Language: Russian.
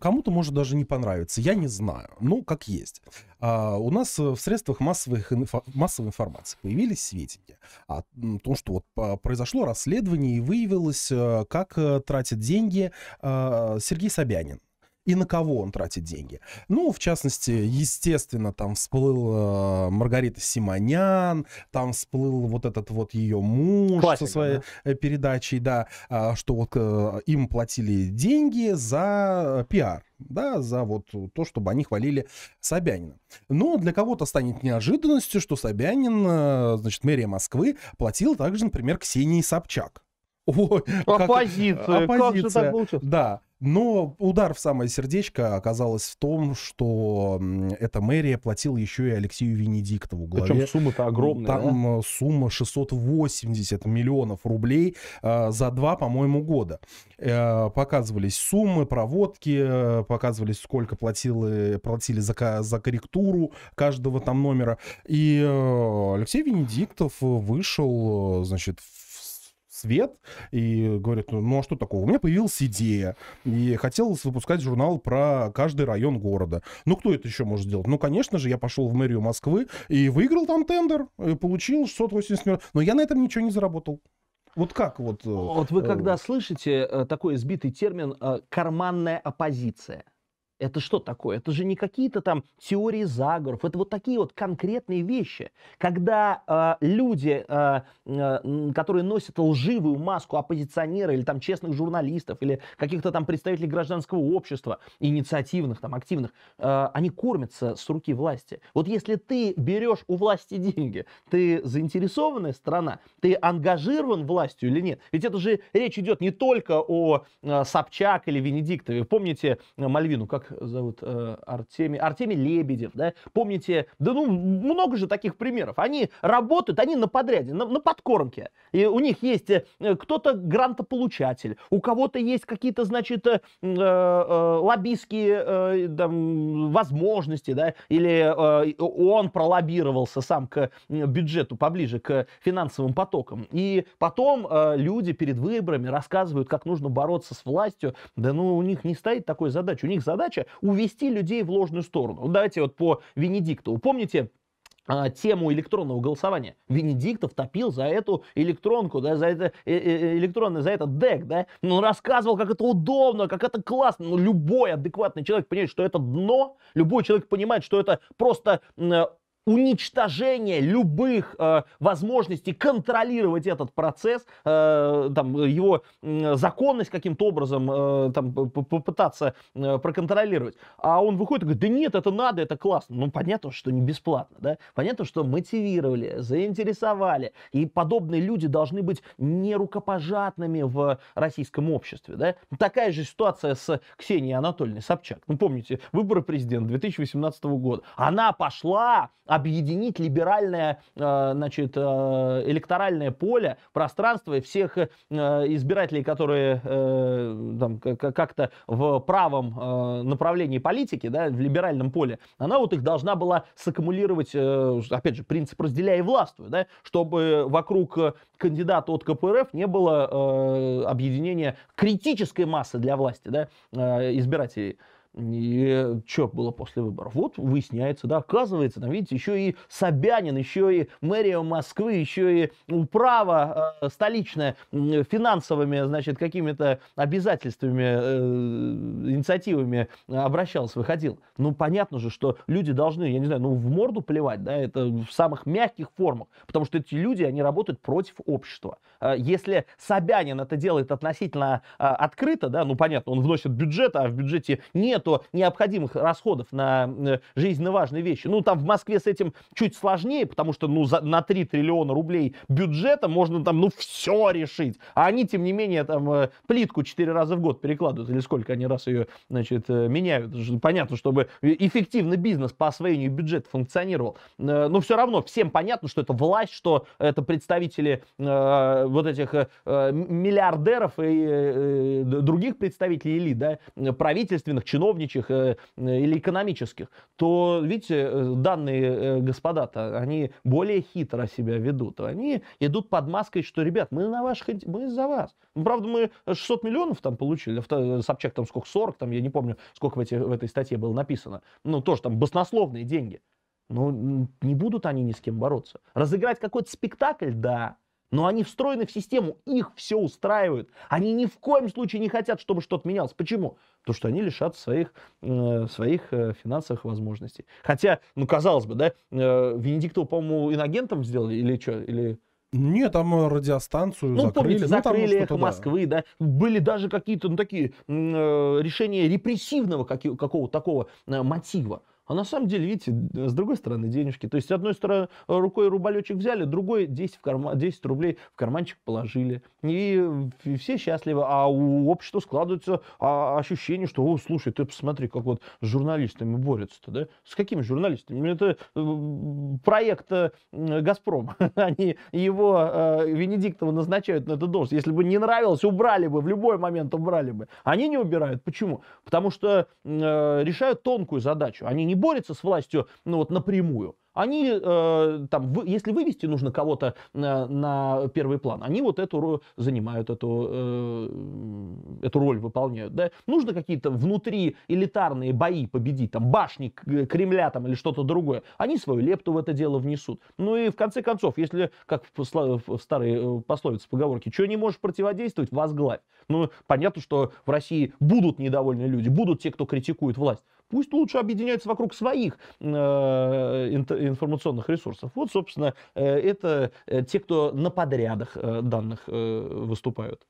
кому-то может даже не понравиться, я не знаю, ну, как есть. А, у нас э, в средствах массовых, инфо, массовой информации появились сведения о том, что вот а, произошло расследование и выявилось, э, как э, тратит деньги а, Сергей Собянин и на кого он тратит деньги. Ну, в частности, естественно, там всплыл э, Маргарита Симонян, там всплыл вот этот вот ее муж Классика, со своей да? Э, передачей, да, э, что вот э, им платили деньги за э, пиар да, за вот то, чтобы они хвалили Собянина. Но для кого-то станет неожиданностью, что Собянин, э, значит, мэрия Москвы платила также, например, Ксении Собчак. Ой, оппозиция, как, оппозиция. как же так получилось? Да, но удар в самое сердечко оказалось в том, что эта мэрия платила еще и Алексею Венедиктову. Главе. Причем сумма-то огромная. Там да? сумма 680 миллионов рублей э, за два, по-моему, года. Э, показывались суммы, проводки, э, показывались, сколько платили, платили за, за корректуру каждого там номера. И э, Алексей Венедиктов вышел, э, значит, в свет и говорит, «Ну, ну, а что такого? У меня появилась идея, и хотелось выпускать журнал про каждый район города. Ну, кто это еще может сделать? Ну, конечно же, я пошел в мэрию Москвы и выиграл там тендер, и получил 680 миллионов. Но я на этом ничего не заработал. Вот как вот... Э, вот вы э, когда слышите э, такой избитый термин «карманная оппозиция», это что такое? Это же не какие-то там теории заговоров. Это вот такие вот конкретные вещи. Когда э, люди, э, э, которые носят лживую маску оппозиционера или там честных журналистов, или каких-то там представителей гражданского общества, инициативных, там активных, э, они кормятся с руки власти. Вот если ты берешь у власти деньги, ты заинтересованная страна, ты ангажирован властью или нет? Ведь это же речь идет не только о э, Собчак или Венедиктове. Помните э, Мальвину, как зовут, э, Артемий, Артемий Лебедев, да, помните, да ну, много же таких примеров, они работают, они на подряде, на, на подкормке, и у них есть э, кто-то грантополучатель, у кого-то есть какие-то, значит, э, э, э, лоббистские э, там, возможности, да, или э, он пролоббировался сам к бюджету поближе, к финансовым потокам, и потом э, люди перед выборами рассказывают, как нужно бороться с властью, да ну, у них не стоит такой задачи, у них задача задача увести людей в ложную сторону. Давайте вот по Венедиктову. Помните, а, тему электронного голосования. Венедиктов топил за эту электронку, да, за это э, э, э электронный, за этот дек, да. Он ну, рассказывал, как это удобно, как это классно. Но ну, любой адекватный человек понимает, что это дно. Любой человек понимает, что это просто э, уничтожение любых э, возможностей контролировать этот процесс, э, там, его э, законность каким-то образом э, там, попытаться э, проконтролировать. А он выходит и говорит, да нет, это надо, это классно. Ну, понятно, что не бесплатно, да? Понятно, что мотивировали, заинтересовали. И подобные люди должны быть не рукопожатными в российском обществе, да? Такая же ситуация с Ксенией Анатольевной Собчак. Ну, помните, выборы президента 2018 года. Она пошла, объединить либеральное э, значит, э, электоральное поле, пространство и всех э, избирателей, которые там, как-то в правом направлении политики, да, в либеральном поле, она вот их должна была саккумулировать, опять же, принцип разделяя и да, чтобы вокруг кандидата от КПРФ не было объединения критической массы для власти да, избирателей. И что было после выборов? Вот выясняется, да, оказывается, там, видите, еще и Собянин, еще и мэрия Москвы, еще и управа э, столичная э, финансовыми, значит, какими-то обязательствами, э, инициативами обращался, выходил. Ну, понятно же, что люди должны, я не знаю, ну, в морду плевать, да, это в самых мягких формах, потому что эти люди, они работают против общества. А если Собянин это делает относительно а, открыто, да, ну, понятно, он вносит бюджет, а в бюджете нет нету необходимых расходов на э, жизненно важные вещи. Ну, там в Москве с этим чуть сложнее, потому что, ну, за, на 3 триллиона рублей бюджета можно там, ну, все решить. А они, тем не менее, там э, плитку 4 раза в год перекладывают, или сколько они раз ее, значит, э, меняют. Понятно, чтобы эффективно бизнес по освоению бюджета функционировал. Но все равно всем понятно, что это власть, что это представители вот этих миллиардеров и других представителей элит, да, правительственных, чиновников, чиновничьих э, э, или экономических, то, видите, э, данные господа-то, они более хитро себя ведут. Они идут под маской, что, ребят, мы на ваших, мы за вас. Ну, правда, мы 600 миллионов там получили, Собчак там сколько, 40, там, я не помню, сколько в, эти, в этой статье было написано. Ну, тоже там баснословные деньги. Ну, не будут они ни с кем бороться. Разыграть какой-то спектакль, да, но они встроены в систему, их все устраивают. Они ни в коем случае не хотят, чтобы что-то менялось. Почему? Потому что они лишатся своих, э, своих э, финансовых возможностей. Хотя, ну, казалось бы, да, э, Венедиктова, по-моему, иногентом сделали или что, или... Нет, там э, радиостанцию ну, закрыли. Помните, закрыли ну, там, эхо Москвы, да. да. Были даже какие-то ну, такие э, решения репрессивного какого-то такого э, мотива. А на самом деле, видите, с другой стороны денежки. То есть, одной стороны э, рукой рубалечек взяли, другой 10, в карман, 10 рублей в карманчик положили. И все счастливы. А у общества складывается а, ощущение, что, о, слушай, ты посмотри, как вот с журналистами борются-то, да? С какими журналистами? Это э, проект э, «Газпром». Они его, Венедиктова, назначают на эту должность. Если бы не нравилось, убрали бы, в любой момент убрали бы. Они не убирают. Почему? Потому что решают тонкую задачу. Они не борются с властью ну, вот, напрямую, они э, там, вы, если вывести нужно кого-то э, на первый план, они вот эту занимают эту э, эту роль выполняют, да. Нужно какие-то внутри элитарные бои победить, там башни э, Кремля там или что-то другое. Они свою лепту в это дело внесут. Ну и в конце концов, если как в, в старой э, пословице поговорки, что не можешь противодействовать, возглавь. Ну понятно, что в России будут недовольные люди, будут те, кто критикует власть. Пусть лучше объединяются вокруг своих э, информационных ресурсов. Вот, собственно, э, это э, те, кто на подрядах данных выступают.